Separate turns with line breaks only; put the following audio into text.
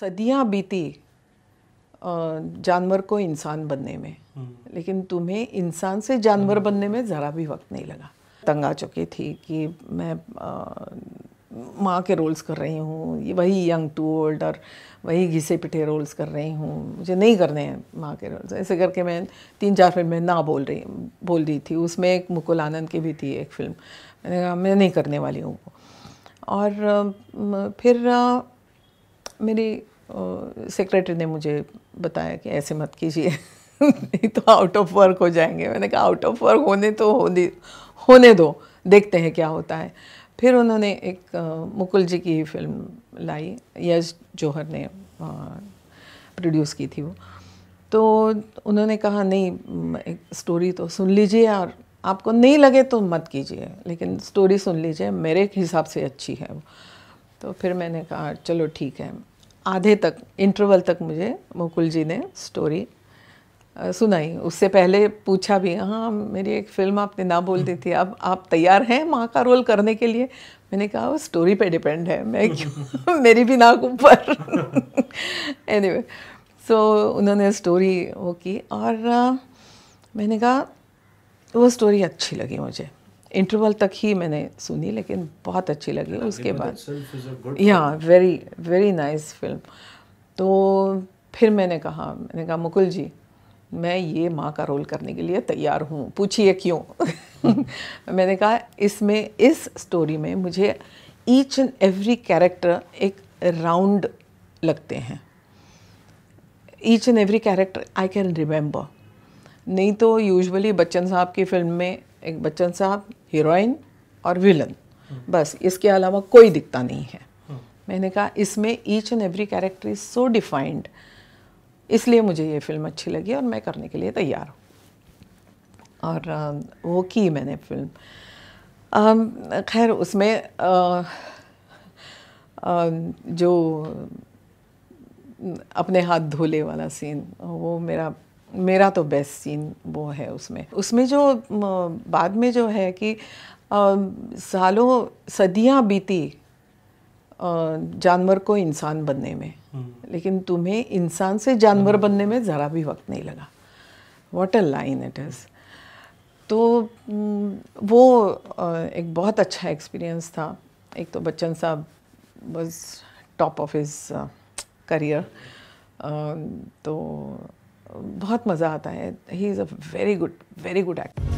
सदियाँ बीती जानवर को इंसान बनने में हम्म। लेकिन तुम्हें इंसान से जानवर हम्म। बनने में ज़रा भी वक्त नहीं लगा तंग आ चुकी थी कि मैं माँ के रोल्स कर रही हूँ वही यंग टू ओल्ड और वही घिसे पिटे रोल्स कर रही हूँ मुझे नहीं करने हैं माँ के रोल्स ऐसे करके मैं तीन चार फिल्म में ना बोल रही बोल रही थी उसमें एक मुकुल आनंद की भी थी एक फिल्म मैंने कहा मैं नहीं करने वाली हूँ और फिर मेरी सेक्रेटरी ने मुझे बताया कि ऐसे मत कीजिए नहीं तो आउट ऑफ वर्क हो जाएंगे मैंने कहा आउट ऑफ वर्क होने तो होने होने दो देखते हैं क्या होता है फिर उन्होंने एक मुकुल जी की फिल्म लाई यश जौहर ने प्रोड्यूस की थी वो तो उन्होंने कहा नहीं एक स्टोरी तो सुन लीजिए और आपको नहीं लगे तो मत कीजिए लेकिन स्टोरी सुन लीजिए मेरे हिसाब से अच्छी है वो तो फिर मैंने कहा चलो ठीक है आधे तक इंटरवल तक मुझे मुकुल जी ने स्टोरी सुनाई उससे पहले पूछा भी हाँ मेरी एक फिल्म आपने ना बोल दी थी अब आप तैयार हैं माँ का रोल करने के लिए मैंने कहा वो स्टोरी पे डिपेंड है मैं क्यों मेरी भी नाक ऊपर एनी वे सो उन्होंने स्टोरी वो की और मैंने कहा वो स्टोरी अच्छी लगी मुझे इंटरवल तक ही मैंने सुनी लेकिन बहुत अच्छी लगी yeah, उसके बाद या वेरी वेरी नाइस फिल्म तो फिर मैंने कहा मैंने कहा मुकुल जी मैं ये माँ का रोल करने के लिए तैयार हूँ पूछिए क्यों मैंने कहा इसमें इस स्टोरी में मुझे ईच एंड एवरी कैरेक्टर एक राउंड लगते हैं each and every character I can remember नहीं तो यूजुअली बच्चन साहब की फिल्म में एक बच्चन साहब हीरोइन और विलन बस इसके अलावा कोई दिखता नहीं है मैंने कहा इसमें each and every character is so defined इसलिए मुझे ये फिल्म अच्छी लगी और मैं करने के लिए तैयार हूँ और वो की मैंने फिल्म खैर उसमें आ, आ, जो अपने हाथ धोले वाला सीन वो मेरा मेरा तो बेस्ट सीन वो है उसमें उसमें जो बाद में जो है कि सालों सदियां बीती जानवर को इंसान बनने में हम्म। लेकिन तुम्हें इंसान से जानवर हम्म। बनने में ज़रा भी वक्त नहीं लगा तो, what a line it is तो वो एक बहुत अच्छा एक्सपीरियंस था एक तो बच्चन साहब बस टॉप ऑफ हिज करियर तो बहुत मज़ा आता है he is a very good very good actor